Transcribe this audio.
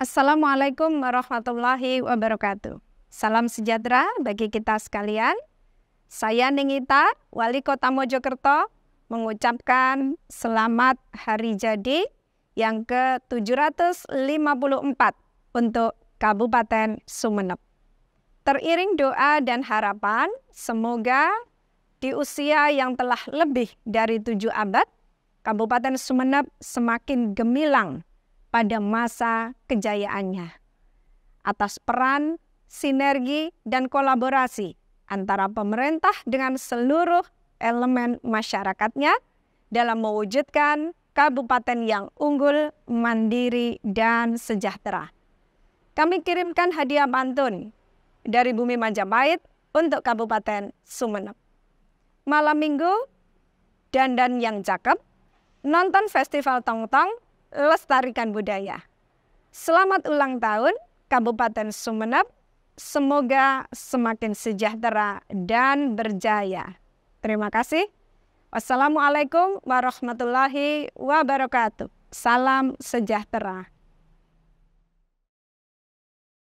Assalamualaikum warahmatullahi wabarakatuh. Salam sejahtera bagi kita sekalian. Saya Ningita, Wali Kota Mojokerto, mengucapkan selamat hari jadi yang ke-754 untuk Kabupaten Sumeneb. Teriring doa dan harapan, semoga di usia yang telah lebih dari tujuh abad, Kabupaten Sumeneb semakin gemilang pada masa kejayaannya. Atas peran, sinergi, dan kolaborasi antara pemerintah dengan seluruh elemen masyarakatnya dalam mewujudkan kabupaten yang unggul, mandiri, dan sejahtera. Kami kirimkan hadiah pantun dari Bumi Majapahit untuk Kabupaten Sumeneb. Malam minggu, dandan yang cakep, nonton festival tongtong. tong lestarikan budaya. Selamat ulang tahun Kabupaten Sumeneb. Semoga semakin sejahtera dan berjaya. Terima kasih. Wassalamualaikum warahmatullahi wabarakatuh. Salam sejahtera.